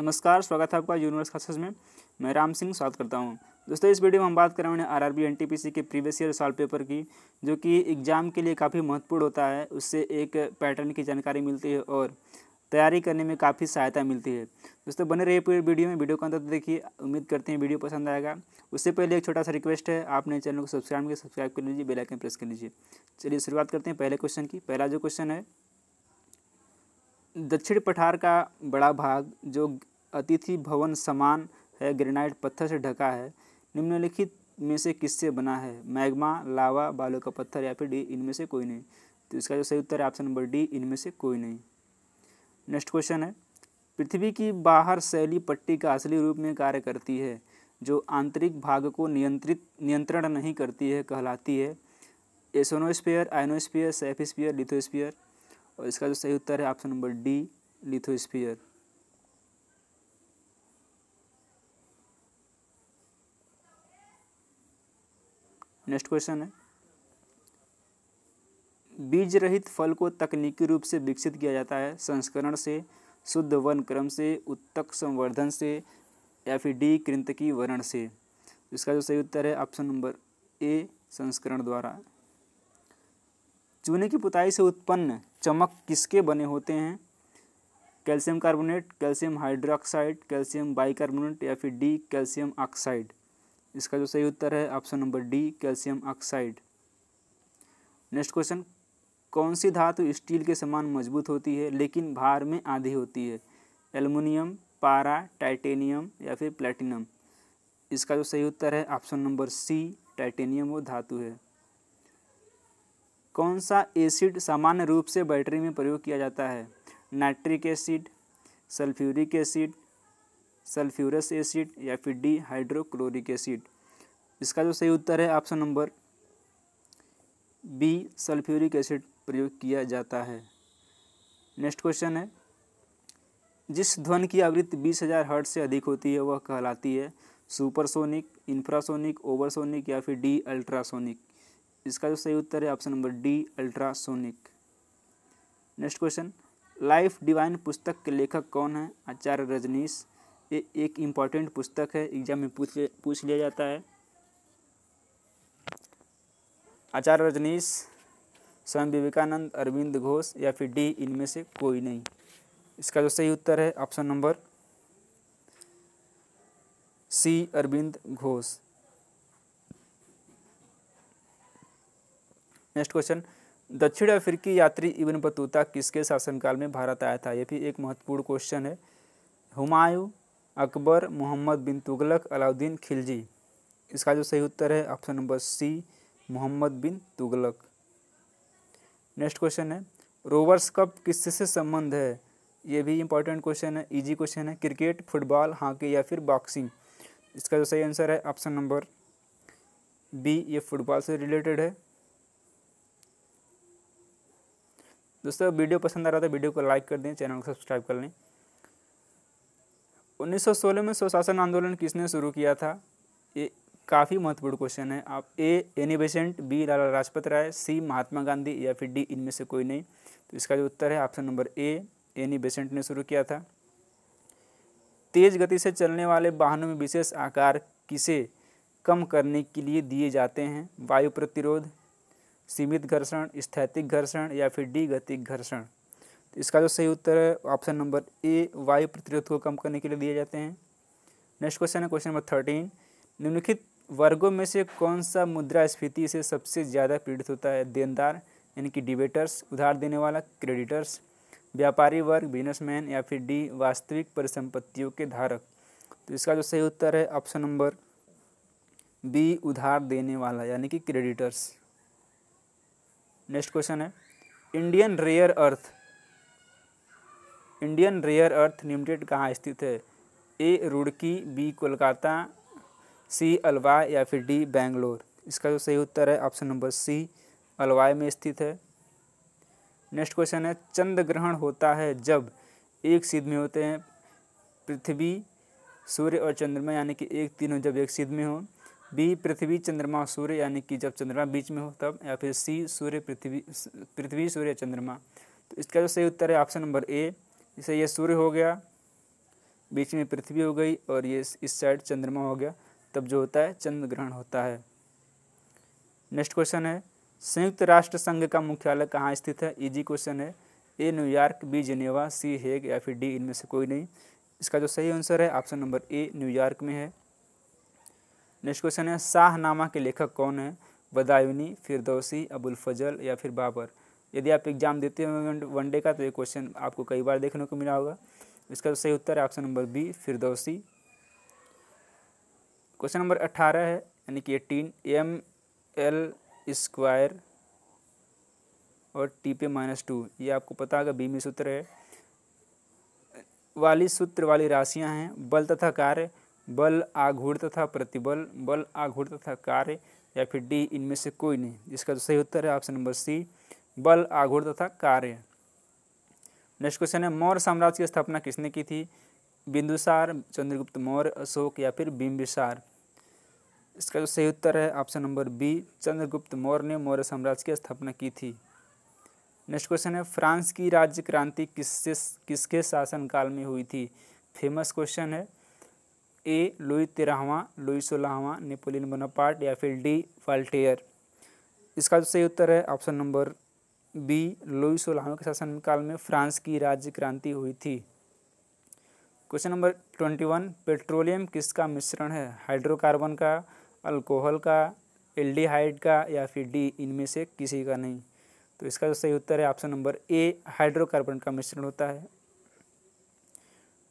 नमस्कार स्वागत है आपका यूनिवर्स क्लासेस में मैं राम सिंह स्वागत करता हूँ दोस्तों इस वीडियो में हम बात कर रहे हैं आर आर बी के प्रीवियस ईयर सॉल्व पेपर की जो कि एग्ज़ाम के लिए काफ़ी महत्वपूर्ण होता है उससे एक पैटर्न की जानकारी मिलती है और तैयारी करने में काफ़ी सहायता मिलती है दोस्तों बने रहिए पूरे वीडियो में वीडियो का अंत देखिए उम्मीद करते हैं वीडियो पसंद आएगा उससे पहले एक छोटा सा रिक्वेस्ट है आपने चैनल को सब्सक्राइब सब्सक्राइब कर लीजिए बेलाइकन प्रेस कर लीजिए चलिए शुरुआत करते हैं पहले क्वेश्चन की पहला जो क्वेश्चन है दक्षिण पठार का बड़ा भाग जो अतिथि भवन समान है ग्रेनाइट पत्थर से ढका है निम्नलिखित में से किससे बना है मैग्मा लावा बालू का पत्थर या फिर डी इनमें से कोई नहीं तो इसका जो सही उत्तर है ऑप्शन नंबर डी इनमें से कोई नहीं नेक्स्ट क्वेश्चन है पृथ्वी की बाहर शैली पट्टी का असली रूप में कार्य करती है जो आंतरिक भाग को नियंत्रित नियंत्रण नहीं करती है कहलाती है एसोनोस्पियर आइनोस्पियर सेफिस्फीयर लिथोस्पियर और इसका जो सही उत्तर है option number D lithosphere next question है बीज रहित फल को तकनीकी रूप से विकसित किया जाता है संस्करण से शुद्ध वन क्रम से उत्तक संवर्धन से या फिर डी कृंतकी वर्ण से इसका जो सही उत्तर है ऑप्शन नंबर ए संस्करण द्वारा चूने की पुताई से उत्पन्न चमक किसके बने होते हैं calcium carbonate calcium hydroxide calcium bicarbonate या फिर डी कैल्शियम ऑक्साइड इसका जो सही उत्तर है option number D calcium oxide next question कौन सी धातु स्टील के समान मजबूत होती है लेकिन भार में आधी होती है एल्युमिनियम पारा टाइटेनियम या फिर प्लेटिनम इसका जो सही उत्तर है ऑप्शन नंबर सी टाइटेनियम वो धातु है कौन सा एसिड सामान्य रूप से बैटरी में प्रयोग किया जाता है nitric acid sulphuric acid sulphurous acid या फिर डी हाइड्रोक्लोरिक एसिड इसका जो सही उत्तर है option number B sulphuric acid प्रयोग किया जाता है नेक्स्ट क्वेश्चन है जिस ध्वन की आवृत्ति बीस हज़ार हर्ट से अधिक होती है वह कहलाती है सुपरसोनिक इंफ्रासोनिक ओवरसोनिक या फिर डी अल्ट्रासोनिक इसका जो सही उत्तर है option number D ultrasonic next question life divine पुस्तक के लेखक कौन है आचार्य रजनीश ये एक इम्पॉर्टेंट पुस्तक है एग्जाम में पूछ पूछ लिया जाता है आचार्य रजनीश स्वामी विवेकानंद अरविंद घोष या फिर डी इनमें से कोई नहीं इसका जो सही उत्तर है option number C Arvind Ghosh next question दक्षिण अफ्रीकी यात्री इबन बतूता किसके शासनकाल में भारत आया था यह भी एक महत्वपूर्ण क्वेश्चन है हुमायूं अकबर मोहम्मद बिन तुगलक अलाउद्दीन खिलजी इसका जो सही उत्तर है option number C Mohammad bin Tughlaq next question है रोवर्स कप किससे से संबंध है ये भी इंपॉर्टेंट क्वेश्चन है इजी क्वेश्चन है क्रिकेट फुटबॉल हॉकी या फिर बॉक्सिंग इसका जो सही आंसर है ऑप्शन नंबर बी ये फुटबॉल से रिलेटेड है दोस्तों वीडियो पसंद आ रहा था वीडियो को लाइक कर दें चैनल को सब्सक्राइब कर लें 1916 में स्वशासन आंदोलन किसने शुरू किया था ये काफ़ी महत्वपूर्ण क्वेश्चन है आप A Annie Besant B Lala Lajpat Rai C Mahatma Gandhi या फिर डी इनमें से कोई नहीं तो इसका जो उत्तर है option number A Annie Besant ने शुरू किया था तेज़ गति से चलने वाले वाहनों में विशेष आकार किसे कम करने के लिए दिए जाते हैं वायु प्रतिरोध सीमित घर्षण स्थैतिक घर्षण या फिर डी गतिक घर्षण तो इसका जो सही उत्तर है ऑप्शन नंबर ए वायु प्रतिरोध को कम करने के लिए दिए जाते हैं नेक्स्ट क्वेश्चन है क्वेश्चन नंबर थर्टीन निम्नलिखित वर्गों में से कौन सा मुद्रास्फीति से सबसे ज़्यादा पीड़ित होता है देनदार यानी कि डिबेटर्स उधार देने वाला क्रेडिटर्स व्यापारी वर्ग बिजनेसमैन या फिर डी वास्तविक परिसंपत्तियों के धारक तो इसका जो सही उत्तर है ऑप्शन नंबर बी उधार देने वाला यानी कि क्रेडिटर्स नेक्स्ट क्वेश्चन है Indian rare earth Indian rare earth limited कहाँ स्थित है A Roorkee B Kolkata C Aluva या फिर डी बेंगलोर इसका जो सही उत्तर है ऑप्शन नंबर सी अलवाई में स्थित है नेक्स्ट क्वेश्चन है चंद्र ग्रहण होता है जब एक सिद्ध में होते हैं पृथ्वी सूर्य और चंद्रमा यानी कि एक तीनों जब एक सिद्ध में हो बी पृथ्वी चंद्रमा और सूर्य यानी कि जब चंद्रमा बीच में हो तब या फिर सी सूर्य पृथ्वी पृथ्वी सूर्य चंद्रमा तो इसका जो सही उत्तर है ऑप्शन नंबर ए जैसे ये सूर्य हो गया बीच में पृथ्वी हो गई और ये इस साइड चंद्रमा हो गया तब जो होता है चंद्र ग्रहण होता है नेक्स्ट क्वेश्चन है संयुक्त राष्ट्र संघ का मुख्यालय कहाँ स्थित है इजी e क्वेश्चन है A New York B Geneva C Hague या फिर डी इनमें से कोई नहीं इसका जो सही आंसर है ऑप्शन नंबर ए न्यूयॉर्क में है नेक्स्ट क्वेश्चन है शाहनामा के लेखक कौन है बदायूनी फिरदौसी अबुल फजल या फिर बाबर यदि आप एग्जाम देते हो वनडे का तो ये क्वेश्चन आपको कई बार देखने को मिला होगा इसका तो सही उत्तर है option number B Firdausi question number अट्ठारह है यानी कि एटीन एम एल स्क्वायर और टी पे माइनस टू ये आपको पता होगा बीमी सूत्र है वाली सूत्र वाली राशियां हैं बल तथा कार्य बल आघूर्ण तथा प्रतिबल बल आघूर्ण तथा कार्य या फिर डी इनमें से कोई नहीं जिसका जो तो सही उत्तर है ऑप्शन नंबर सी बल आघूर्ण तथा कार्य नेक्स्ट क्वेश्चन है मौर्य साम्राज्य की स्थापना किसने की थी बिंदुसार चंद्रगुप्त मौर्य अशोक या फिर बिंबिसार इसका जो सही उत्तर है option number B Chandragupta Maurya ने मौर्य साम्राज्य की स्थापना की थी नेक्स्ट क्वेश्चन है फ्रांस की राज्य क्रांति किससे किसके शासनकाल में हुई थी फेमस क्वेश्चन है ए लुई तेरहवा लुई सोलहवा नेपोलियन बनापार्ट या फिर डी वाल्टेयर इसका जो सही उत्तर है ऑप्शन नंबर बी लुई सोलहवा के शासनकाल में फ्रांस की राज्य क्रांति हुई थी question number twenty one petroleum किसका मिश्रण है हाइड्रोकार्बन का अल्कोहल का एल्डिहाइड का या फिर डी इनमें से किसी का नहीं तो इसका जो सही उत्तर है ऑप्शन नंबर ए हाइड्रोकार्बन का मिश्रण होता है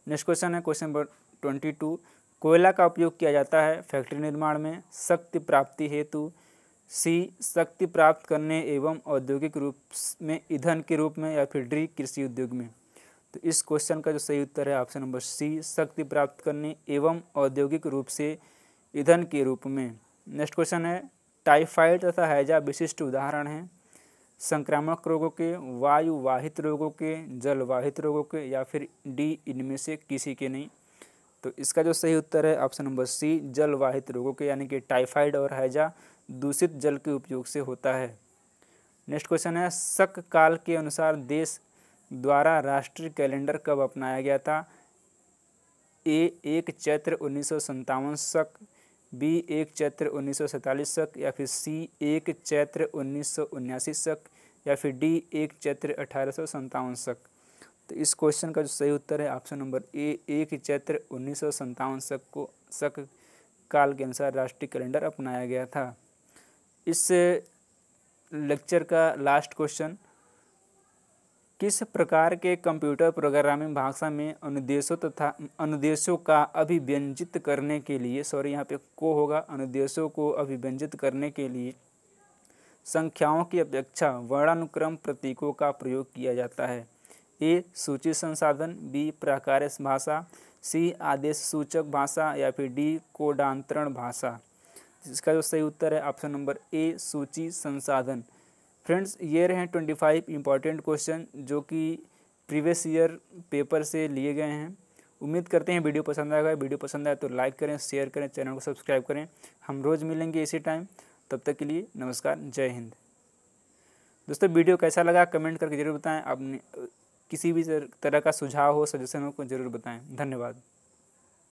नेक्स्ट क्वेश्चन है क्वेश्चन नंबर ट्वेंटी टू कोयला का उपयोग किया जाता है फैक्ट्री निर्माण में शक्ति प्राप्ति हेतु सी शक्ति प्राप्त करने एवं औद्योगिक रूप में ईंधन के रूप में या फिर ड्री कृषि उद्योग में तो इस क्वेश्चन का जो सही उत्तर है ऑप्शन नंबर सी शक्ति प्राप्त करने एवं औद्योगिक रूप से ईंधन के रूप में नेक्स्ट क्वेश्चन है टाइफाइड तथा हैजा विशिष्ट उदाहरण हैं संक्रामक रोगों के वायुवाहित रोगों के जलवाहित रोगों के या फिर डी इनमें से किसी के नहीं तो इसका जो सही उत्तर है ऑप्शन नंबर सी जलवाहित रोगों के यानी कि टाइफाइड और हैजा दूषित जल के उपयोग से होता है नेक्स्ट क्वेश्चन है शक काल के अनुसार देश द्वारा राष्ट्रीय कैलेंडर कब अपनाया गया था ए एक चैत्र उन्नीस सौ बी एक चैत्र उन्नीस सौ शक या फिर सी एक चैत्र उन्नीस सौ शक या फिर डी एक चैत्र अठारह सौ शक तो इस क्वेश्चन का जो सही उत्तर है ऑप्शन नंबर ए एक चैत्र उन्नीस सौ शक को शक काल के अनुसार राष्ट्रीय कैलेंडर अपनाया गया था इस लेक्चर का लास्ट क्वेश्चन किस प्रकार के कंप्यूटर प्रोग्रामिंग भाषा में अनुदेशों तथा अनुदेशों का अभिव्यंजित करने के लिए सॉरी यहाँ पे को होगा अनुदेशों को अभिव्यंजित करने के लिए संख्याओं की अपेक्षा वर्णानुक्रम प्रतीकों का प्रयोग किया जाता है ए सूची संसाधन बी प्रकार भाषा सी आदेश सूचक भाषा या फिर डी कोडांतरण भाषा इसका जो सही उत्तर है ऑप्शन नंबर ए सूची संसाधन फ्रेंड्स ये रहे ट्वेंटी फाइव इंपॉर्टेंट क्वेश्चन जो कि प्रीवियस ईयर पेपर से लिए गए हैं उम्मीद करते हैं वीडियो पसंद आएगा वीडियो पसंद आए तो लाइक करें शेयर करें चैनल को सब्सक्राइब करें हम रोज़ मिलेंगे इसी टाइम तब तक के लिए नमस्कार जय हिंद दोस्तों वीडियो कैसा लगा कमेंट करके जरूर बताएं आपने किसी भी तरह का सुझाव हो सजेशन हो को ज़रूर बताएं धन्यवाद